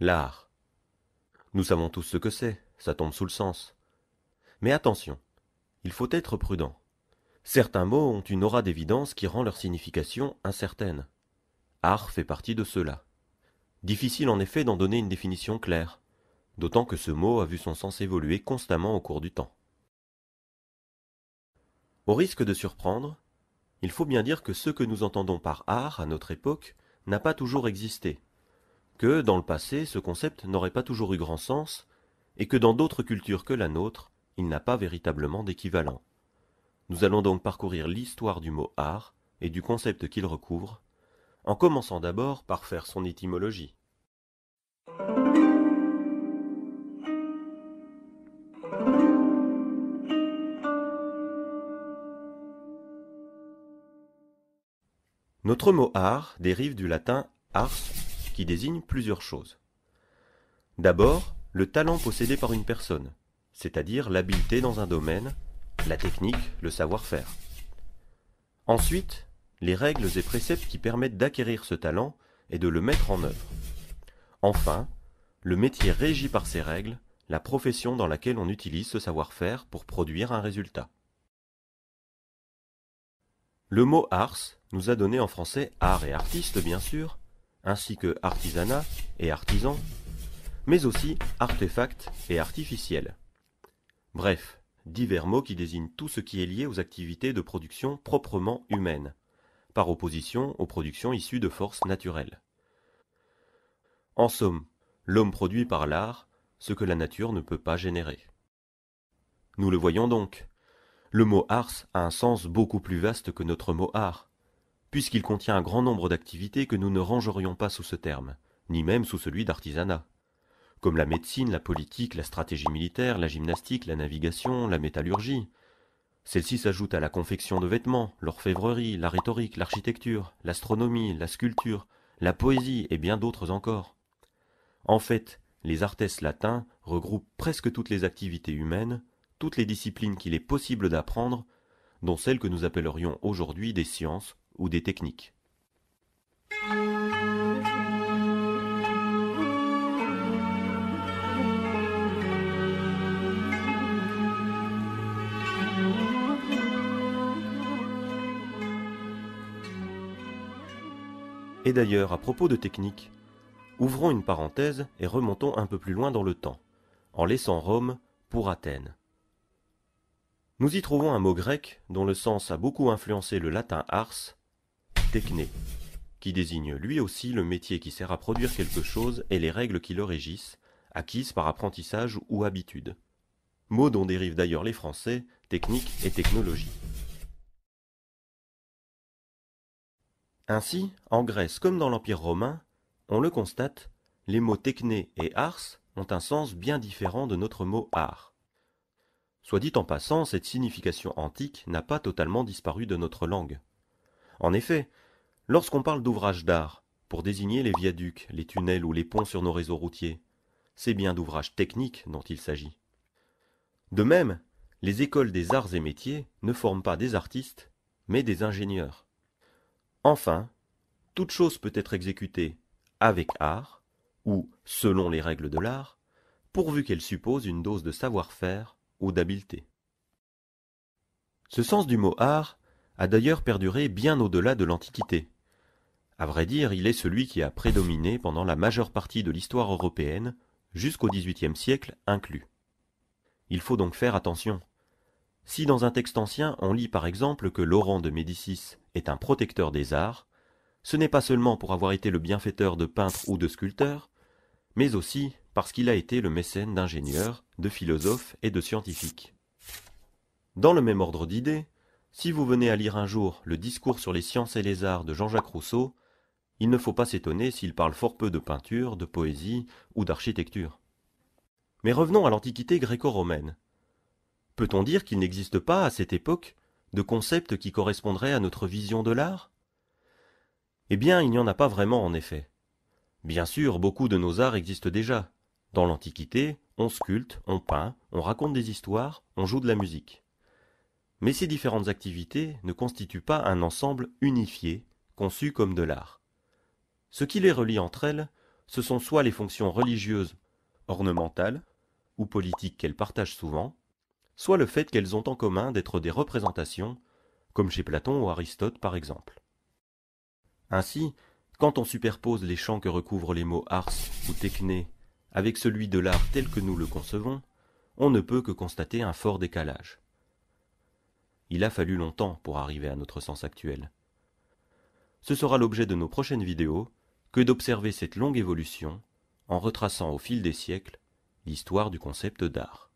L'art. Nous savons tous ce que c'est, ça tombe sous le sens. Mais attention, il faut être prudent. Certains mots ont une aura d'évidence qui rend leur signification incertaine. Art fait partie de cela. Difficile en effet d'en donner une définition claire, d'autant que ce mot a vu son sens évoluer constamment au cours du temps. Au risque de surprendre, il faut bien dire que ce que nous entendons par art à notre époque n'a pas toujours existé, que dans le passé ce concept n'aurait pas toujours eu grand sens, et que dans d'autres cultures que la nôtre, il n'a pas véritablement d'équivalent. Nous allons donc parcourir l'histoire du mot art et du concept qu'il recouvre, en commençant d'abord par faire son étymologie. Notre mot art dérive du latin ars qui désigne plusieurs choses. D'abord, le talent possédé par une personne, c'est-à-dire l'habileté dans un domaine, la technique, le savoir-faire. Ensuite, les règles et préceptes qui permettent d'acquérir ce talent et de le mettre en œuvre. Enfin, le métier régi par ces règles, la profession dans laquelle on utilise ce savoir-faire pour produire un résultat. Le mot ars nous a donné en français art et artiste bien sûr, ainsi que artisanat et artisan, mais aussi artefact et artificiel. Bref, divers mots qui désignent tout ce qui est lié aux activités de production proprement humaines, par opposition aux productions issues de forces naturelles. En somme, l'homme produit par l'art ce que la nature ne peut pas générer. Nous le voyons donc. Le mot ars a un sens beaucoup plus vaste que notre mot art puisqu'il contient un grand nombre d'activités que nous ne rangerions pas sous ce terme, ni même sous celui d'artisanat, comme la médecine, la politique, la stratégie militaire, la gymnastique, la navigation, la métallurgie. celles ci s'ajoutent à la confection de vêtements, l'orfèvrerie, la rhétorique, l'architecture, l'astronomie, la sculpture, la poésie et bien d'autres encore. En fait, les artes latins regroupent presque toutes les activités humaines, toutes les disciplines qu'il est possible d'apprendre, dont celles que nous appellerions aujourd'hui des sciences ou des techniques. Et d'ailleurs, à propos de techniques, ouvrons une parenthèse et remontons un peu plus loin dans le temps, en laissant Rome pour Athènes. Nous y trouvons un mot grec dont le sens a beaucoup influencé le latin ars techné, qui désigne lui aussi le métier qui sert à produire quelque chose et les règles qui le régissent, acquises par apprentissage ou habitude. Mot dont dérivent d'ailleurs les français technique et technologie. Ainsi, en Grèce comme dans l'Empire romain, on le constate, les mots techné et ars ont un sens bien différent de notre mot art. Soit dit en passant, cette signification antique n'a pas totalement disparu de notre langue. En effet, lorsqu'on parle d'ouvrages d'art, pour désigner les viaducs, les tunnels ou les ponts sur nos réseaux routiers, c'est bien d'ouvrages techniques dont il s'agit. De même, les écoles des arts et métiers ne forment pas des artistes, mais des ingénieurs. Enfin, toute chose peut être exécutée avec art, ou selon les règles de l'art, pourvu qu'elle suppose une dose de savoir-faire ou d'habileté. Ce sens du mot art a d'ailleurs perduré bien au-delà de l'Antiquité. À vrai dire, il est celui qui a prédominé pendant la majeure partie de l'histoire européenne, jusqu'au XVIIIe siècle inclus. Il faut donc faire attention. Si dans un texte ancien on lit par exemple que Laurent de Médicis est un protecteur des arts, ce n'est pas seulement pour avoir été le bienfaiteur de peintres ou de sculpteurs, mais aussi parce qu'il a été le mécène d'ingénieurs, de philosophes et de scientifiques. Dans le même ordre d'idées, si vous venez à lire un jour le discours sur les sciences et les arts de Jean-Jacques Rousseau, il ne faut pas s'étonner s'il parle fort peu de peinture, de poésie ou d'architecture. Mais revenons à l'Antiquité gréco-romaine. Peut-on dire qu'il n'existe pas, à cette époque, de concept qui correspondrait à notre vision de l'art Eh bien, il n'y en a pas vraiment, en effet. Bien sûr, beaucoup de nos arts existent déjà. Dans l'Antiquité, on sculpte, on peint, on raconte des histoires, on joue de la musique. Mais ces différentes activités ne constituent pas un ensemble unifié, conçu comme de l'art. Ce qui les relie entre elles, ce sont soit les fonctions religieuses, ornementales ou politiques qu'elles partagent souvent, soit le fait qu'elles ont en commun d'être des représentations, comme chez Platon ou Aristote par exemple. Ainsi, quand on superpose les champs que recouvrent les mots ars ou techné avec celui de l'art tel que nous le concevons, on ne peut que constater un fort décalage. Il a fallu longtemps pour arriver à notre sens actuel. Ce sera l'objet de nos prochaines vidéos que d'observer cette longue évolution en retraçant au fil des siècles l'histoire du concept d'art.